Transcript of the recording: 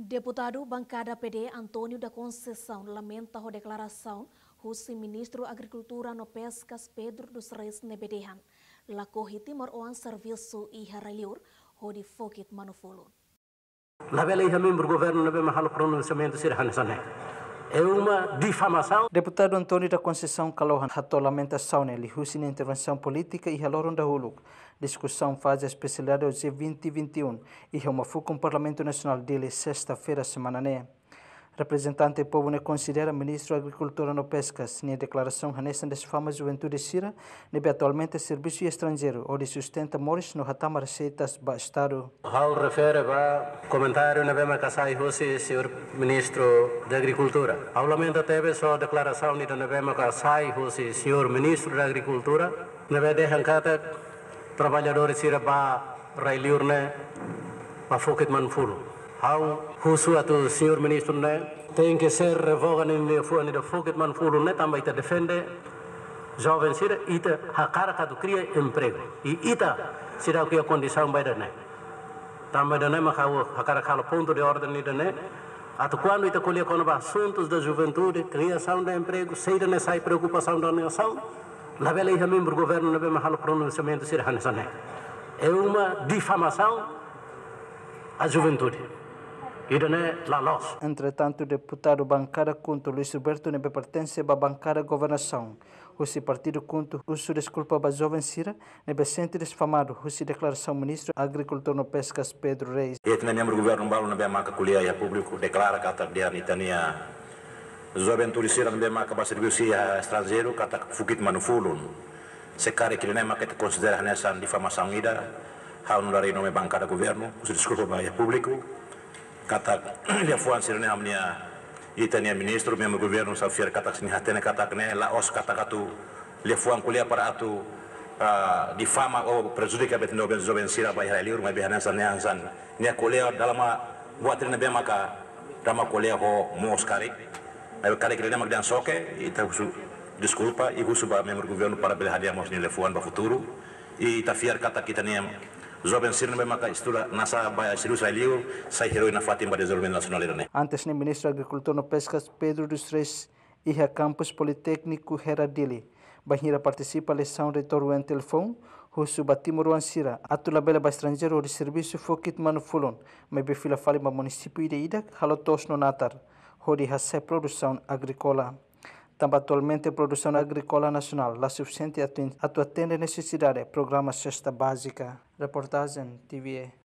Deputado bancada PD Antonio da Conceição lamenta a declaração do ministro da Agricultura no Pescas Pedro dos Reis Nebedehan, la corre timor oan serviço e haraliur, hodi fokit manufulun. Labela e também o governo não é mais pronunciamento ser hanesane. é uma difamação. Deputado Antônio da Conceição Calohan, a lamentação nele, na intervenção política e relógio da Huluk. Discussão faz especialidade ao G2021 e uma fuga com o Parlamento Nacional dele sexta-feira, semana né. Representante do povo né, considera ministro da Agricultura no Pescas, a declaração hanesa das famas juventude sira, nem né, atualmente é serviço estrangeiro, onde sustenta Morris no Ratama receitas ba Estado. Hau refere ba comentário na bema kasai hosi, senhor ministro da Agricultura. Hau lamenta teve só declaração ni na bema kasai hosi, senhor ministro da Agricultura, na bema Rancata, trabalhadores sira ba railiurne ba Fouquet manfuru how husua to ministro ne tem que ser revogan in the fuan the foket man fulu ne tamba ita defende jovem sira ita hakara do cria emprego e ita sira que a condição vai dane tamba dane ma hau hakara kala ponto de ordem ni dane ato quando ita colhe quando assuntos da juventude criação de emprego sei dane sai preocupação da nação lá vela ia membro governo não vem mahalo pronunciamento sira hanesane é uma difamação à juventude Entretanto, o deputado bancada Conto Luiz Roberto não pertence à bancada governação. O seu partido contra o seu desculpa a jovem Cira não sente desfamado. O seu declaração ministro agricultor no pescas Pedro Reis. E aqui membro do governo balo não bem marca colher e público declara que a tardia nitania jovem turista não bem marca para serviço a estrangeiro que a fugit manufulun. Se cara que não é marca considera nessa difamação ida, há um nome bancada governo, o seu desculpa público. διαφουάνσιρνε αμνία ήταν η μινίστρου μια με κουβέρνου σαν φιέρ καταξινή χατένε κατακνέ λαός κατακατού λεφουάν κουλία παράτου di fama o oh, prejudica bet no ben zoben sira ba ira liur ma be hanan san nan san ne kolea dalama buatrina be maka dama kolea ho moskari ay kare kire mak dan soke ita husu desculpa e husu ba memor governo para bel hadia mos ni lefuan ba futuro e ita fiar kata kita niam Jovensin memang ka istura nasa baya siru saliu sai heroi na fatim bade zormen nasional irane. Antes ne ministro agricultor no pescas Pedro dos Reis e a campus politécnico Heradili. Bahira participa leção de Toruen telefone, Russo Batimoro Ansira, Atula Bela ba estrangeiro de serviço Fokit Manufulon, Mebe Fila Fale município de halotos no Natar, Hori Hasse Produção agrícola também atualmente produção agrícola nacional é suficiente a atender necessidade programa cesta básica. Reportagem TVE.